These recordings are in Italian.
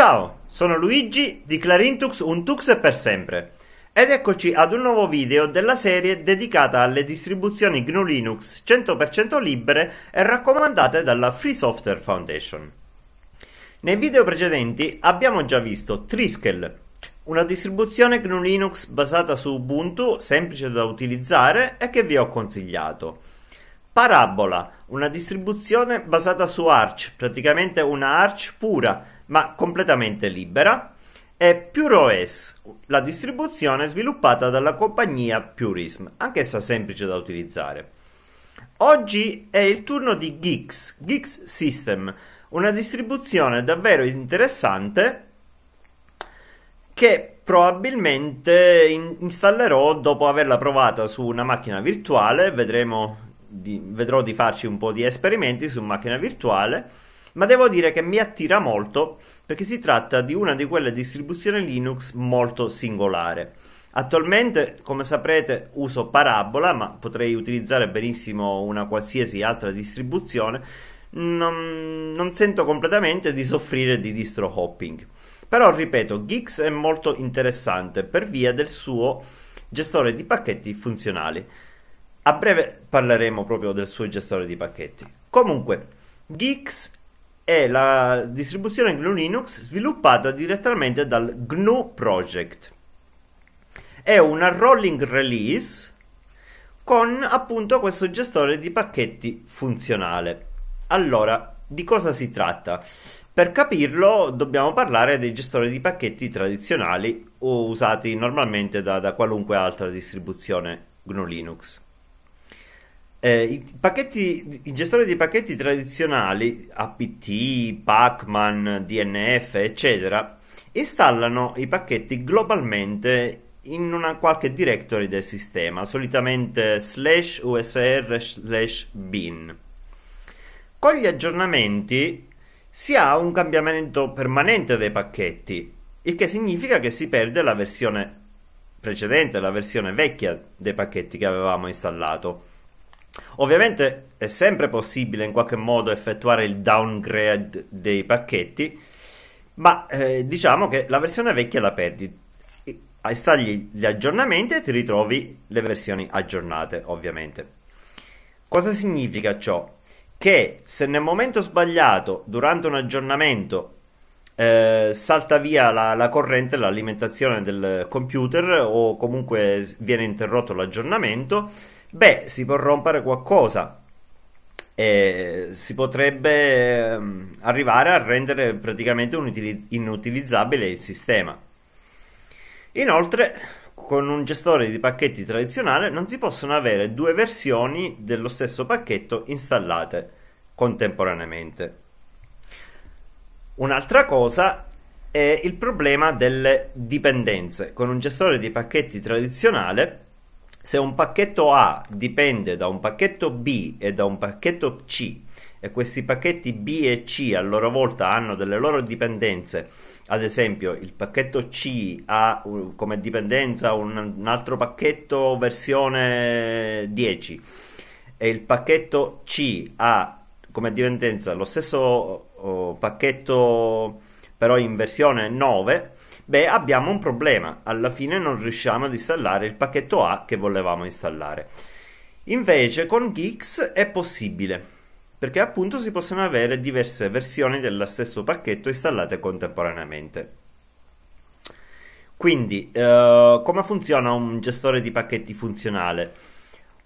Ciao, sono Luigi di Clarintux Untux per sempre ed eccoci ad un nuovo video della serie dedicata alle distribuzioni GNU Linux 100% libere e raccomandate dalla Free Software Foundation. Nei video precedenti abbiamo già visto Triskel, una distribuzione GNU Linux basata su Ubuntu, semplice da utilizzare e che vi ho consigliato. Parabola, una distribuzione basata su Arch, praticamente una Arch pura, ma completamente libera, e PureOS, la distribuzione sviluppata dalla compagnia Purism, anch'essa semplice da utilizzare. Oggi è il turno di Geeks, Geeks System, una distribuzione davvero interessante che probabilmente installerò dopo averla provata su una macchina virtuale, vedremo di, vedrò di farci un po' di esperimenti su macchina virtuale ma devo dire che mi attira molto perché si tratta di una di quelle distribuzioni Linux molto singolare. Attualmente, come saprete, uso Parabola, ma potrei utilizzare benissimo una qualsiasi altra distribuzione. Non, non sento completamente di soffrire di distro hopping. Però, ripeto, Gix è molto interessante per via del suo gestore di pacchetti funzionali. A breve parleremo proprio del suo gestore di pacchetti. Comunque, Gix è la distribuzione GNU Linux sviluppata direttamente dal GNU Project. È una rolling release con appunto questo gestore di pacchetti funzionale. Allora, di cosa si tratta? Per capirlo dobbiamo parlare dei gestori di pacchetti tradizionali o usati normalmente da, da qualunque altra distribuzione GNU Linux. Eh, i, pacchetti, I gestori di pacchetti tradizionali, APT, Pacman, DNF, eccetera, installano i pacchetti globalmente in una qualche directory del sistema, solitamente slash usr slash bin. Con gli aggiornamenti si ha un cambiamento permanente dei pacchetti, il che significa che si perde la versione precedente, la versione vecchia dei pacchetti che avevamo installato. Ovviamente è sempre possibile in qualche modo effettuare il downgrade dei pacchetti, ma eh, diciamo che la versione vecchia la perdi. Stagli gli aggiornamenti e ti ritrovi le versioni aggiornate, ovviamente. Cosa significa ciò? Che se nel momento sbagliato, durante un aggiornamento, eh, salta via la, la corrente, l'alimentazione del computer o comunque viene interrotto l'aggiornamento, Beh, si può rompere qualcosa. E si potrebbe ehm, arrivare a rendere praticamente inutilizzabile il sistema. Inoltre, con un gestore di pacchetti tradizionale non si possono avere due versioni dello stesso pacchetto installate contemporaneamente. Un'altra cosa è il problema delle dipendenze. Con un gestore di pacchetti tradizionale se un pacchetto A dipende da un pacchetto B e da un pacchetto C e questi pacchetti B e C a loro volta hanno delle loro dipendenze, ad esempio il pacchetto C ha come dipendenza un, altro pacchetto versione 10 e il pacchetto C ha come dipendenza lo stesso pacchetto però in versione 9 Beh, abbiamo un problema, alla fine non riusciamo ad installare il pacchetto A che volevamo installare. Invece con Gix è possibile, perché appunto si possono avere diverse versioni dello stesso pacchetto installate contemporaneamente. Quindi, eh, come funziona un gestore di pacchetti funzionale?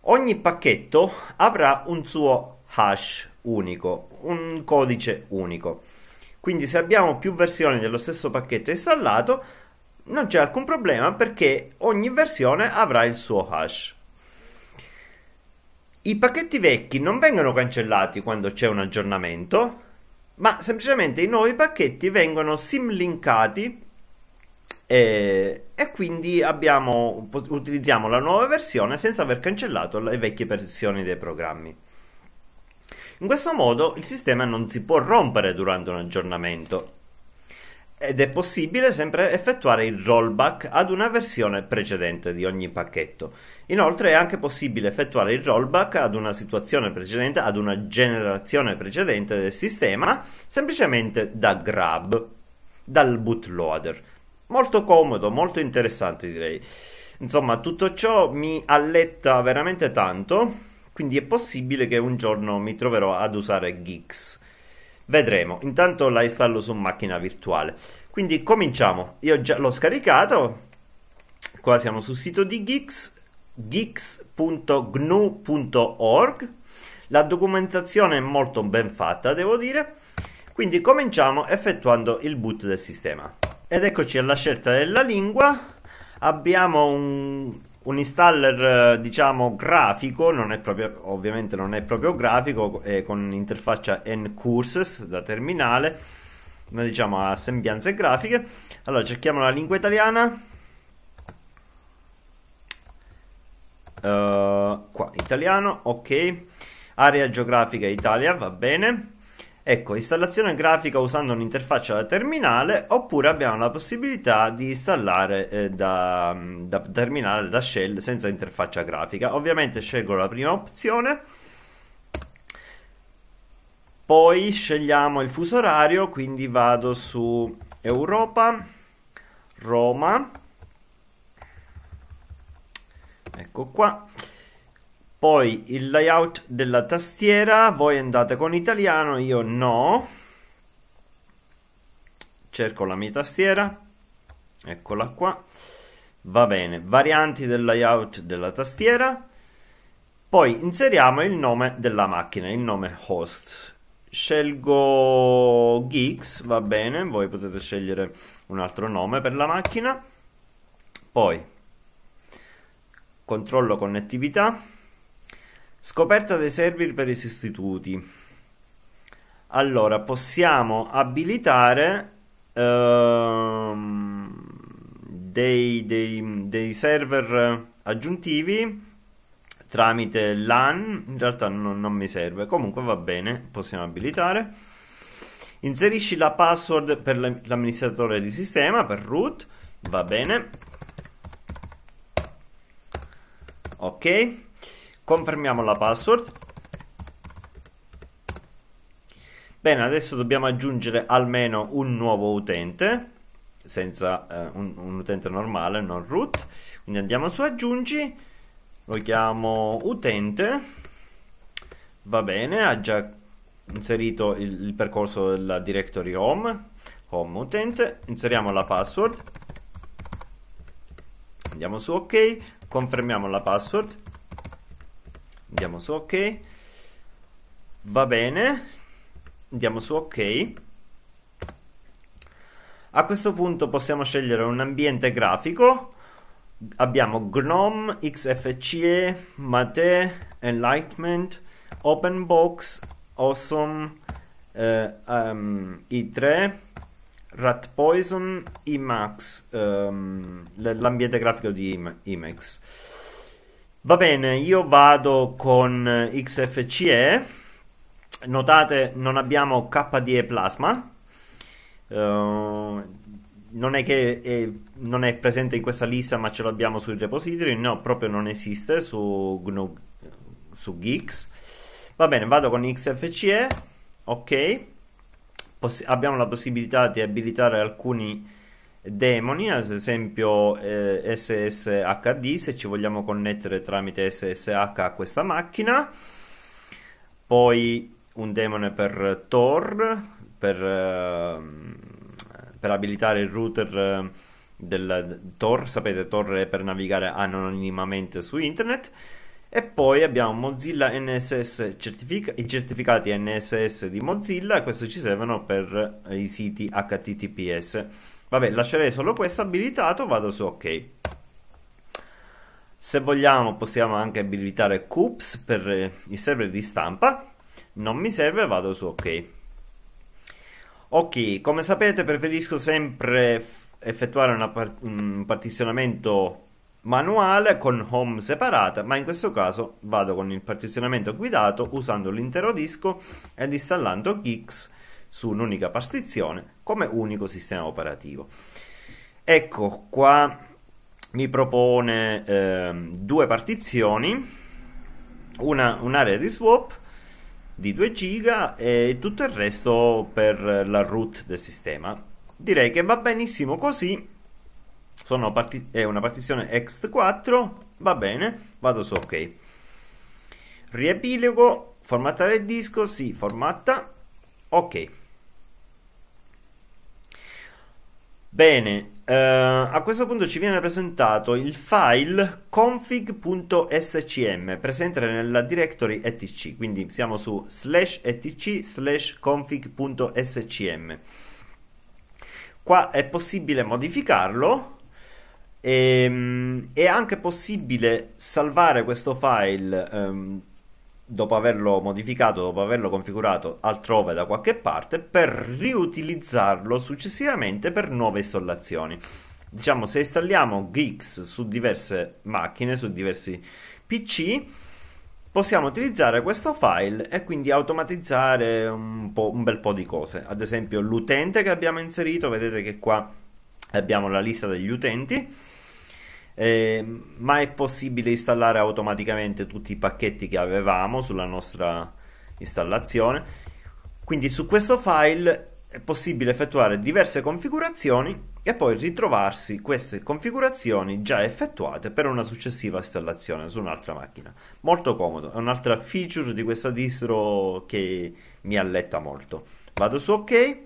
Ogni pacchetto avrà un suo hash unico, un codice unico. Quindi se abbiamo più versioni dello stesso pacchetto installato, non c'è alcun problema perché ogni versione avrà il suo hash. I pacchetti vecchi non vengono cancellati quando c'è un aggiornamento, ma semplicemente i nuovi pacchetti vengono simlinkati e, e quindi abbiamo, utilizziamo la nuova versione senza aver cancellato le vecchie versioni dei programmi. In questo modo il sistema non si può rompere durante un aggiornamento ed è possibile sempre effettuare il rollback ad una versione precedente di ogni pacchetto. Inoltre è anche possibile effettuare il rollback ad una situazione precedente, ad una generazione precedente del sistema, semplicemente da grab, dal bootloader. Molto comodo, molto interessante direi. Insomma, tutto ciò mi alletta veramente tanto quindi è possibile che un giorno mi troverò ad usare Geeks. Vedremo, intanto la installo su macchina virtuale. Quindi cominciamo. Io già l'ho scaricato. Qua siamo sul sito di Geeks, geeks.gnu.org. La documentazione è molto ben fatta, devo dire. Quindi cominciamo effettuando il boot del sistema. Ed eccoci alla scelta della lingua. Abbiamo un un installer eh, diciamo grafico non è proprio, ovviamente non è proprio grafico è con interfaccia n courses da terminale ma diciamo a sembianze grafiche allora cerchiamo la lingua italiana uh, qua italiano ok area geografica Italia va bene Ecco, installazione grafica usando un'interfaccia da terminale oppure abbiamo la possibilità di installare eh, da, da, terminale, da shell senza interfaccia grafica. Ovviamente scelgo la prima opzione, poi scegliamo il fuso orario, quindi vado su Europa, Roma, ecco qua. Poi il layout della tastiera, voi andate con italiano, io no. Cerco la mia tastiera, eccola qua. Va bene, varianti del layout della tastiera. Poi inseriamo il nome della macchina, il nome host. Scelgo Geeks, va bene, voi potete scegliere un altro nome per la macchina. Poi controllo connettività Scoperta dei server per i sostituti. Allora, possiamo abilitare ehm, dei, dei, dei, server aggiuntivi tramite LAN. In realtà non, non mi serve, comunque va bene, possiamo abilitare. Inserisci la password per l'amministratore di sistema, per root, va bene. Ok confermiamo la password bene adesso dobbiamo aggiungere almeno un nuovo utente senza eh, un, un, utente normale non root quindi andiamo su aggiungi lo chiamo utente va bene ha già inserito il, il percorso della directory home home utente inseriamo la password andiamo su ok confermiamo la password andiamo su ok va bene andiamo su ok a questo punto possiamo scegliere un ambiente grafico abbiamo GNOME, XFCE, Mate, Enlightenment, OpenBox, Awesome, eh, um, i3, Rat Poison, Emacs, um, ehm, l'ambiente grafico di Emacs. Va bene, io vado con XFCE. Notate, non abbiamo KDE plasma. Uh, non è che è, non è presente in questa lista, ma ce l'abbiamo sui repository. No, proprio non esiste su GNU su Geeks. Va bene, vado con XFCE. Ok. Poss- abbiamo la possibilità di abilitare alcuni demoni, ad esempio eh, SSHD, se ci vogliamo connettere tramite SSH a questa macchina, poi un demone per Tor, per, ehm, per abilitare il router eh, del Tor, sapete Tor è per navigare anonimamente su internet, e poi abbiamo Mozilla NSS certific- i certificati NSS di Mozilla, questo ci servono per i siti HTTPS. Vabbè, lascerei solo questo abilitato, vado su ok. Se vogliamo possiamo anche abilitare Coops per eh, i server di stampa. Non mi serve, vado su ok. Ok, come sapete preferisco sempre effettuare part un partizionamento manuale con home separata, ma in questo caso vado con il partizionamento guidato usando l'intero disco ed installando Gix su un'unica partizione come unico sistema operativo. Ecco qua mi propone eh, due partizioni, una, un'area di swap di 2 giga e tutto il resto per la root del sistema. Direi che va benissimo così. Parti- è una partizione ext4, va bene, vado su ok. Riepilogo, formattare il disco, si sì, formatta, ok. Bene, eh, a questo punto ci viene presentato il file config.scm presente nella directory etc, quindi siamo su slash etc slash config.scm. Qua è possibile modificarlo e, ehm, è anche possibile salvare questo file ehm, dopo averlo modificato, dopo averlo configurato altrove da qualche parte, per riutilizzarlo successivamente per nuove installazioni. Diciamo, se installiamo Gix su diverse macchine, su diversi PC, possiamo utilizzare questo file e quindi automatizzare un, un bel po' di cose. Ad esempio, l'utente che abbiamo inserito, vedete che qua abbiamo la lista degli utenti eh, ma è possibile installare automaticamente tutti i pacchetti che avevamo sulla nostra installazione. Quindi su questo file è possibile effettuare diverse configurazioni e poi ritrovarsi queste configurazioni già effettuate per una successiva installazione su un'altra macchina. Molto comodo, è un'altra feature di questa distro che mi alletta molto. Vado su ok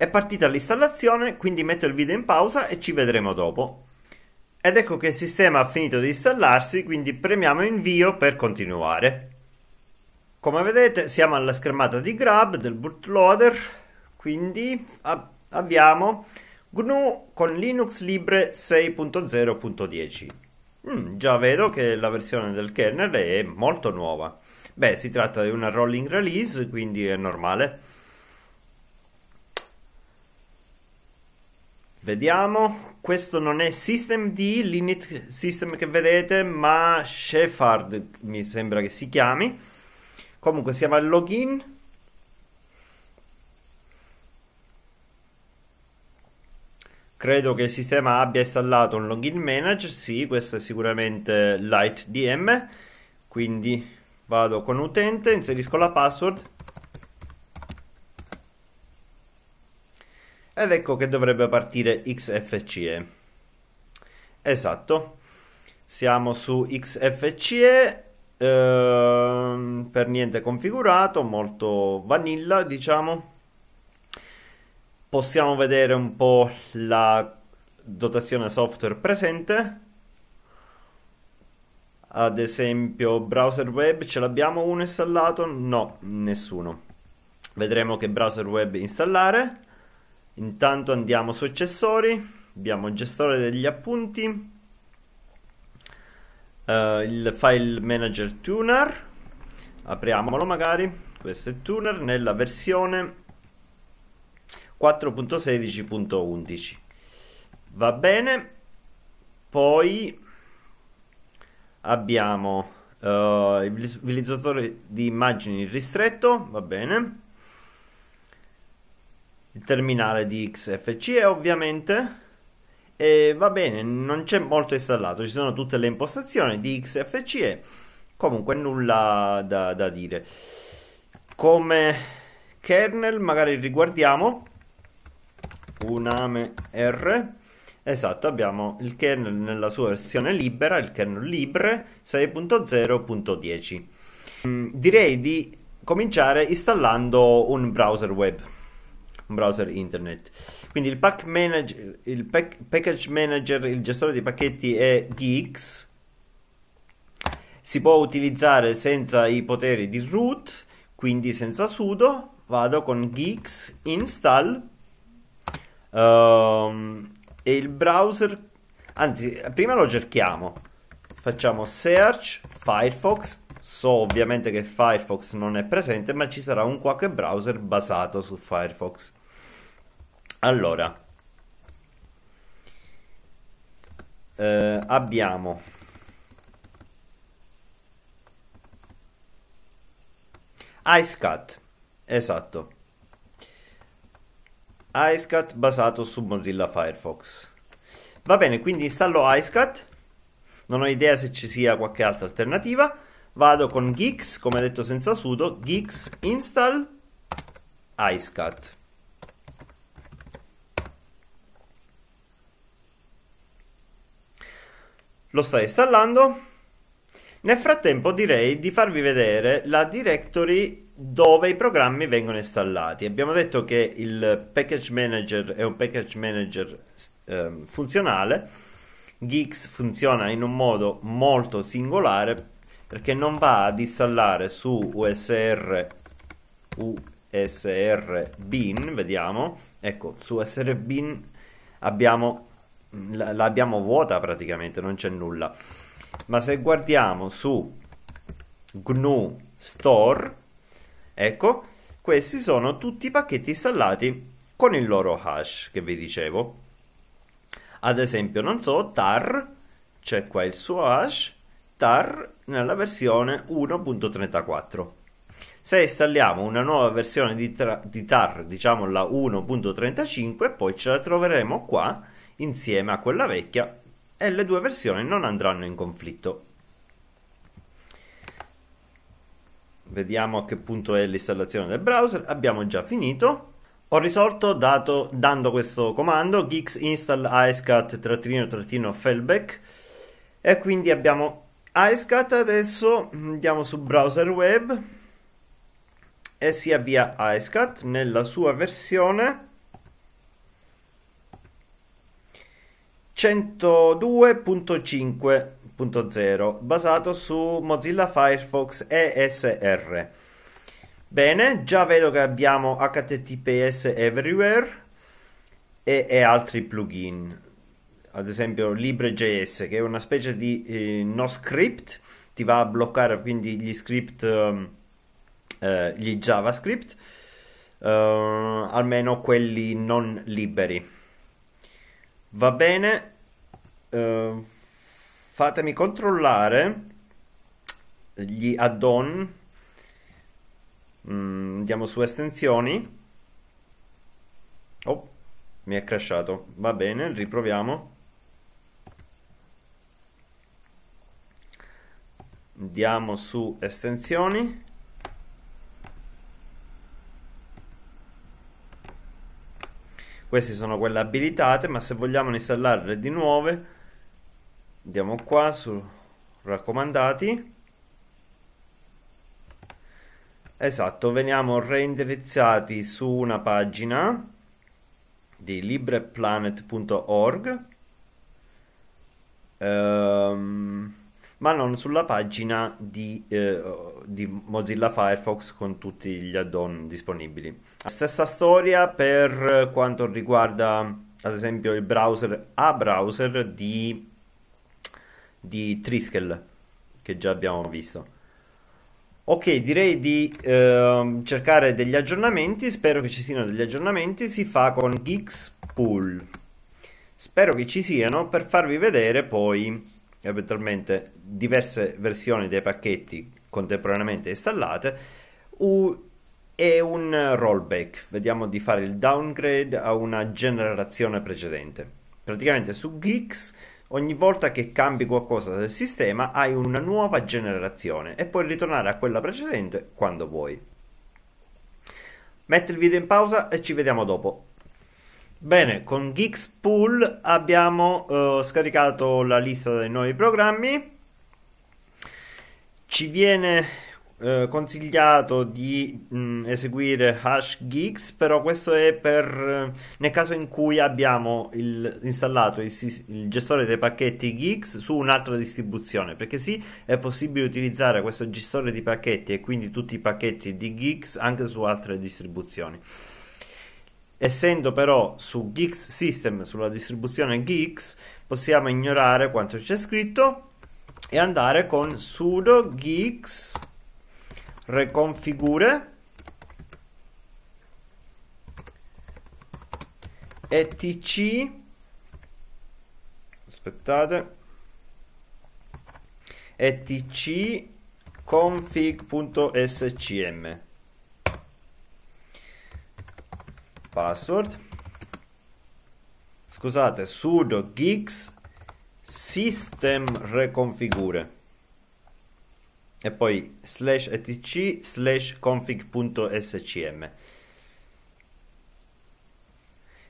è partita l'installazione, quindi metto il video in pausa e ci vedremo dopo. Ed ecco che il sistema ha finito di installarsi, quindi premiamo invio per continuare. Come vedete siamo alla schermata di Grab del bootloader, quindi abbiamo GNU con Linux Libre 6.0.10. Mm, già vedo che la versione del kernel è molto nuova. Beh, si tratta di una rolling release, quindi è normale. Vediamo, questo non è SystemD, l'init system che vedete, ma Shepard mi sembra che si chiami. Comunque siamo al login. Credo che il sistema abbia installato un login manager, sì, questo è sicuramente LightDM, quindi vado con utente, inserisco la password Ed ecco che dovrebbe partire XFCE. Esatto, siamo su XFCE, eh, per niente configurato, molto vanilla diciamo. Possiamo vedere un po' la dotazione software presente. Ad esempio, browser web ce l'abbiamo uno installato? No, nessuno. Vedremo che browser web installare. Intanto andiamo su accessori, abbiamo gestore degli appunti, Uh, il file manager tuner apriamolo magari questo è tuner nella versione 4.16.11 va bene poi abbiamo uh, visualizzatore di immagini ristretto va bene il terminale di XFCE ovviamente e va bene non c'è molto installato ci sono tutte le impostazioni di XFCE comunque nulla da, da dire come kernel magari riguardiamo uname r Esatto, abbiamo il kernel nella sua versione libera, il kernel libre 6.0.10. Mm, direi di cominciare installando un browser web un browser internet. Quindi il, pack manage, il pack, package manager, il gestore di pacchetti è Geeks, si può utilizzare senza i poteri di root, quindi senza sudo, vado con Geeks install um, e il browser, anzi prima lo cerchiamo, facciamo search Firefox So ovviamente che Firefox non è presente, ma ci sarà un qualche browser basato su Firefox. Allora, eh, abbiamo Ice Cat, esatto. IceCat basato su Mozilla Firefox. Va bene, quindi installo IceCat. Non ho idea se ci sia qualche altra alternativa. Vado con Geeks, come detto senza sudo, Geeks install IceCat. lo sta installando nel frattempo direi di farvi vedere la directory dove i programmi vengono installati. Abbiamo detto che il package manager è un package manager eh, funzionale. Geeks funziona in un modo molto singolare perché non va ad installare su USR USR bin, vediamo. Ecco, su USR bin abbiamo l'abbiamo vuota praticamente, non c'è nulla. Ma se guardiamo su GNU Store, ecco, questi sono tutti i pacchetti installati con il loro hash che vi dicevo. Ad esempio, non so, tar, c'è qua il suo hash, tar nella versione 1.34. Se installiamo una nuova versione di, tra, di tar, diciamo la 1.35, poi ce la troveremo qua insieme a quella vecchia e le due versioni non andranno in conflitto. Vediamo a che punto è l'installazione del browser, abbiamo già finito. Ho risolto dato, dando questo comando gigs install iSCAT-failback e quindi abbiamo iSCAT adesso andiamo su browser web e si avvia iSCAT nella sua versione 102.5.0 basato su Mozilla Firefox ESR. Bene, già vedo che abbiamo HTTPS Everywhere e, e altri plugin, ad esempio LibreJS che è una specie di eh, no script, ti va a bloccare quindi gli script, ehm, eh, gli JavaScript, eh, almeno quelli non liberi. Va bene, Uh, fatemi controllare gli add-on. Mm, andiamo su estensioni. Oh, mi è crashato. Va bene, riproviamo. Andiamo su estensioni. Queste sono quelle abilitate, ma se vogliamo installarle di nuove andiamo qua su raccomandati esatto veniamo reindirizzati su una pagina di libreplanet.org ehm, ma non sulla pagina di, eh, di, Mozilla Firefox con tutti gli add-on disponibili. Stessa storia per quanto riguarda ad esempio il browser a browser di di Triskel che già abbiamo visto. Ok, direi di ehm, cercare degli aggiornamenti, spero che ci siano degli aggiornamenti, si fa con Geeks Pool. Spero che ci siano per farvi vedere poi eventualmente diverse versioni dei pacchetti contemporaneamente installate u- e un rollback. Vediamo di fare il downgrade a una generazione precedente. Praticamente su Geeks ogni volta che cambi qualcosa del sistema hai una nuova generazione e puoi ritornare a quella precedente quando vuoi. Metto il video in pausa e ci vediamo dopo. Bene, con Geeks Pool abbiamo eh, scaricato la lista dei nuovi programmi. Ci viene eh, consigliato di mh, mm, eseguire hash gigs, però questo è per, eh, nel caso in cui abbiamo il, installato il, il, gestore dei pacchetti gigs su un'altra distribuzione, perché sì, è possibile utilizzare questo gestore di pacchetti e quindi tutti i pacchetti di gigs anche su altre distribuzioni. Essendo però su Geeks System, sulla distribuzione Geeks, possiamo ignorare quanto c'è scritto e andare con sudo geeks reconfigure etc aspettate etc config.scm password scusate sudo gigs system reconfigure e poi slash etc slash config.scm.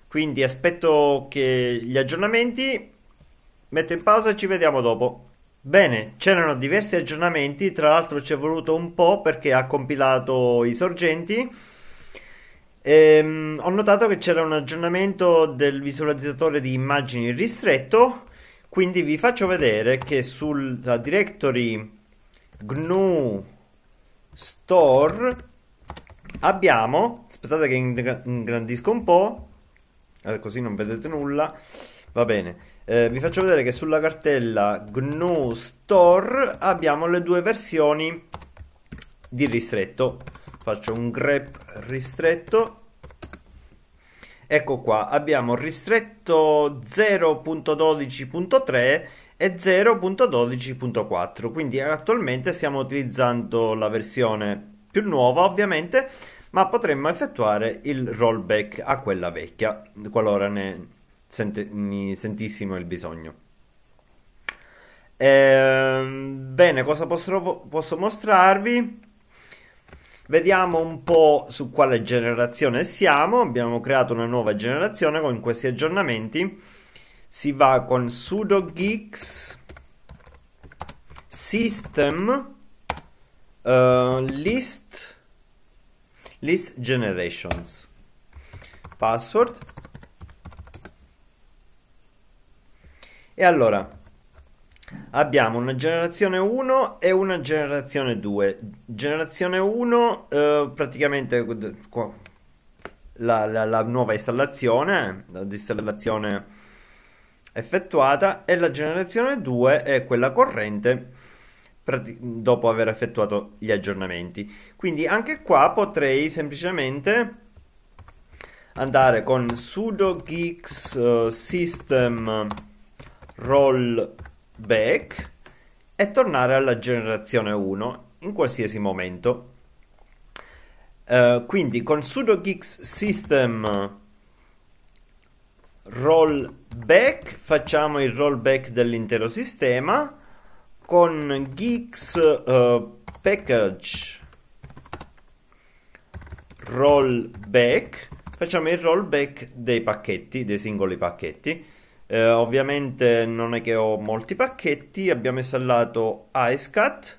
Quindi aspetto che gli aggiornamenti, metto in pausa e ci vediamo dopo. Bene, c'erano diversi aggiornamenti, tra l'altro ci è voluto un po' perché ha compilato i sorgenti. Ehm, ho notato che c'era un aggiornamento del visualizzatore di immagini ristretto, quindi vi faccio vedere che sulla directory gnu store abbiamo aspettate che ingrandisco un po' eh, così non vedete nulla va bene eh, vi faccio vedere che sulla cartella gnu store abbiamo le due versioni di ristretto faccio un grep ristretto ecco qua abbiamo ristretto 0.12.3 e 0.12.4 quindi attualmente stiamo utilizzando la versione più nuova ovviamente ma potremmo effettuare il rollback a quella vecchia qualora ne, sente, ne sentissimo il bisogno ehm, bene cosa posso, posso mostrarvi Vediamo un po' su quale generazione siamo. Abbiamo creato una nuova generazione con questi aggiornamenti si va con sudo geeks system uh, list list generations password e allora abbiamo una generazione 1 e una generazione 2 generazione 1 eh, praticamente la, la, la nuova installazione l'installazione effettuata e la generazione 2 è quella corrente dopo aver effettuato gli aggiornamenti. Quindi anche qua potrei semplicemente andare con sudo geeks eh, system rollback e tornare alla generazione 1 in qualsiasi momento. Uh, quindi con sudo geeks system rollback, facciamo il rollback dell'intero sistema con geeks uh, eh, package rollback, facciamo il rollback dei pacchetti, dei singoli pacchetti. Eh, ovviamente non è che ho molti pacchetti, abbiamo installato IceCut,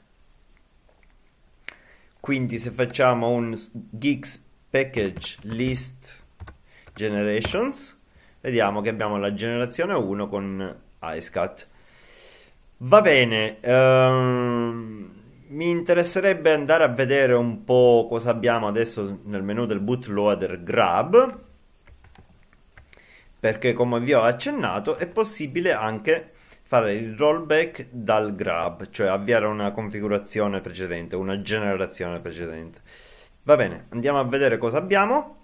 quindi se facciamo un gigs package list generations, Vediamo che abbiamo la generazione 1 con IceCat. Va bene, ehm, mi interesserebbe andare a vedere un po' cosa abbiamo adesso nel menu del bootloader grab, perché come vi ho accennato è possibile anche fare il rollback dal grab, cioè avviare una configurazione precedente, una generazione precedente. Va bene, andiamo a vedere cosa abbiamo.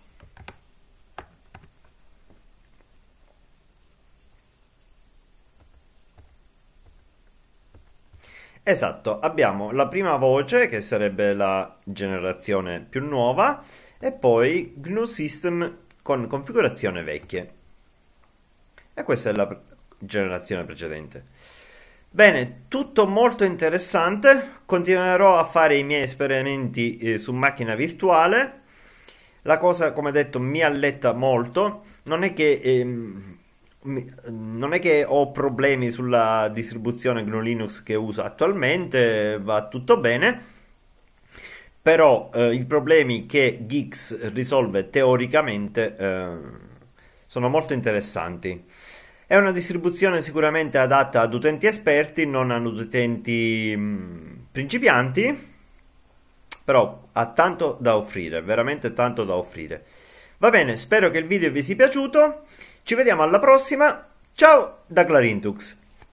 Esatto, abbiamo la prima voce che sarebbe la generazione più nuova e poi GNU System con configurazione vecchie. E questa è la generazione precedente. Bene, tutto molto interessante, continuerò a fare i miei esperimenti eh, su macchina virtuale. La cosa, come detto, mi alletta molto, non è che... Ehm, non è che ho problemi sulla distribuzione GNU Linux che uso attualmente, va tutto bene. Però eh, i problemi che Gix risolve teoricamente eh, sono molto interessanti. È una distribuzione sicuramente adatta ad utenti esperti, non ad utenti mh, mm, principianti, però ha tanto da offrire, veramente tanto da offrire. Va bene, spero che il video vi sia piaciuto. Ci vediamo alla prossima. Ciao da Clarintux.